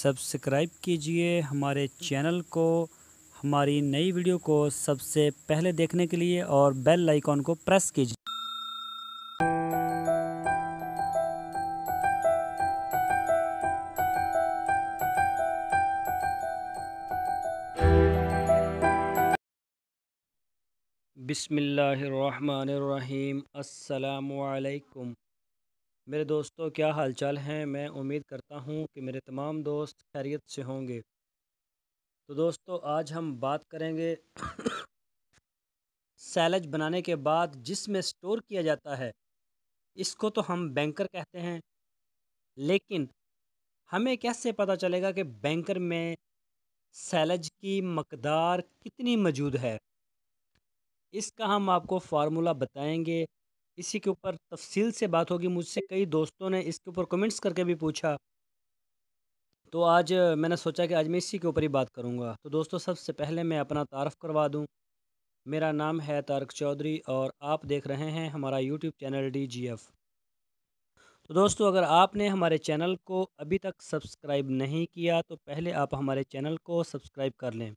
subscribe کیجئے ہمارے channel کو ہماری نئی ویڈیو کو سب سے پہلے دیکھنے کے لیے اور بیل آئیکن کو پریس کیجئے بسم اللہ الرحمن الرحیم السلام علیکم میرے دوستوں کیا حال چال ہیں میں امید کرتا ہوں کہ میرے تمام دوست خیریت سے ہوں گے تو دوستو آج ہم بات کریں گے سیلج بنانے کے بعد جس میں سٹور کیا جاتا ہے اس کو تو ہم بینکر کہتے ہیں لیکن ہمیں کیسے پتہ چلے گا کہ بینکر میں سیلج کی مقدار کتنی موجود ہے اس کا ہم آپ کو فارمولہ بتائیں گے اسی کے اوپر تفصیل سے بات ہوگی مجھ سے کئی دوستوں نے اس کے اوپر کومنٹس کر کے بھی پوچھا تو آج میں نے سوچا کہ آج میں اسی کے اوپر ہی بات کروں گا تو دوستو سب سے پہلے میں اپنا تعارف کروا دوں میرا نام ہے تارک چودھری اور آپ دیکھ رہے ہیں ہمارا YouTube channel D G F تو دوستو اگر آپ نے ہمارے چینل کو ابھی تک سبسکرائب نہیں کیا تو پہلے آپ ہمارے چینل کو سبسکرائب کر لیں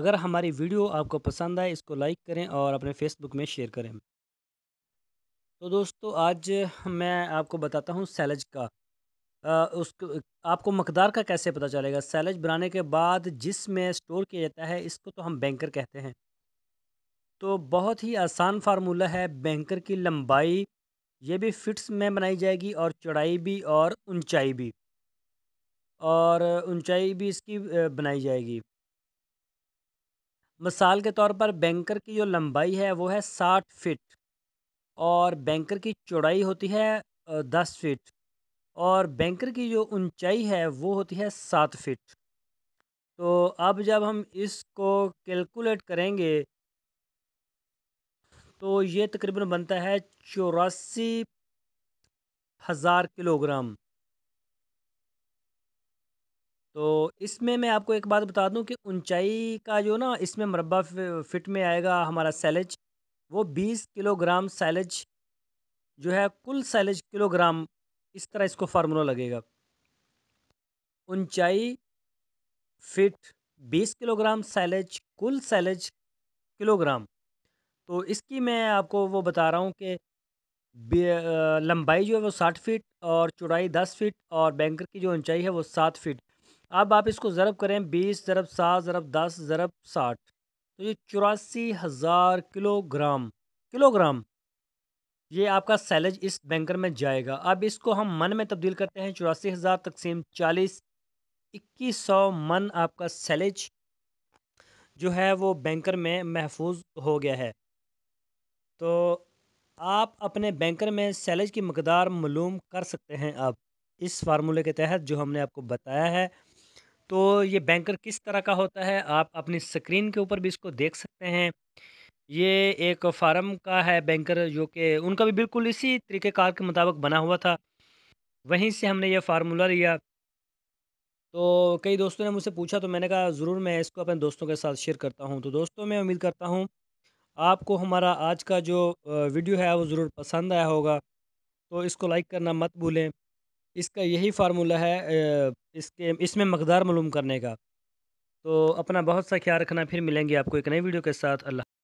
اگر ہماری ویڈیو آپ کو پسند آئے اس کو لائک کریں اور اپنے فیس بک میں شیئر کریں تو دوستو آج میں آپ کو بتاتا ہوں سیلج کا اس آپ کو مقدار کا کیسے پتہ چلے گا سیلج بنانے کے بعد جس میں سٹور کیا جاتا ہے اس کو تو ہم بینکر کہتے ہیں تو بہت ہی آسان فارمولہ ہے بینکر کی لمبائی یہ بھی فٹس میں بنائی جائے گی اور چوڑائی بھی اور اونچائی بھی اور اونچائی بھی اس کی بنائی جائے گی مثال کے طور پر بینکر کی جو لمبائی ہے وہ ہے ساٹھ فٹ اور بینکر کی چوڑائی ہوتی ہے دس فٹ اور بینکر کی جو اونچائی ہے وہ ہوتی ہے سات فٹ تو اب جب ہم اس کو کیلکولیٹ کریں گے تو یہ تقریباً بنتا ہے چوراسی ہزار کلو گرام تو اس میں میں آپ کو ایک بات بتا دوں کہ اونچائی کا جو نا اس میں مربع فٹ میں آئے گا ہمارا سیلج وہ بیس کلو گرام سیلج جو ہے کل سیلج کلو گرام اس طرح اس کو فارمولا لگے گا اونچائی فٹ بیس کلو گرام سیلج کل سیلج کلو گرام تو اس کی میں آپ کو وہ بتا رہا ہوں کہ لمبائی جو ہے وہ ساٹھ فٹ اور چوڑائی دس فٹ اور بینکر کی جو اونچائی ہے وہ سات فٹ اب آپ اس کو ضرب کریں بیس ضرب سات ضرب دس ضرب ساٹھ تو یہ چوراسی ہزار کلو گرام کلو گرام یہ آپ کا سیلج اس بینکر میں جائے گا اب اس کو ہم من میں تبدیل کرتے ہیں چوراسی ہزار تقسیم چالیس اکیس سو من آپ کا سیلج جو ہے وہ بینکر میں محفوظ ہو گیا ہے تو آپ اپنے بینکر میں سیلج کی مقدار معلوم کر سکتے ہیں آپ اس فارمولے کے تحت جو ہم نے آپ کو بتایا ہے تو یہ بینکر کس طرح کا ہوتا ہے آپ اپنی سکرین کے اوپر بھی اس کو دیکھ سکتے ہیں یہ ایک فارم کا ہے بینکر جو کہ ان کا بھی بالکل اسی طریقہ کار کے مطابق بنا ہوا تھا وہیں سے ہم نے یہ فارمولہ لیا تو کئی دوستوں نے مجھ سے پوچھا تو میں نے کہا ضرور میں اس کو اپنے دوستوں کے ساتھ شیئر کرتا ہوں تو دوستوں میں امید کرتا ہوں آپ کو ہمارا آج کا جو ویڈیو ہے وہ ضرور پسند آیا ہوگا تو اس کو لائک کرنا مت بھولیں اس کا یہی فارمولہ ہے اس کے اس میں مقدار معلوم کرنے کا تو اپنا بہت سا خیال رکھنا پھر ملیں گے آپ کو ایک نئی ویڈیو کے ساتھ اللہ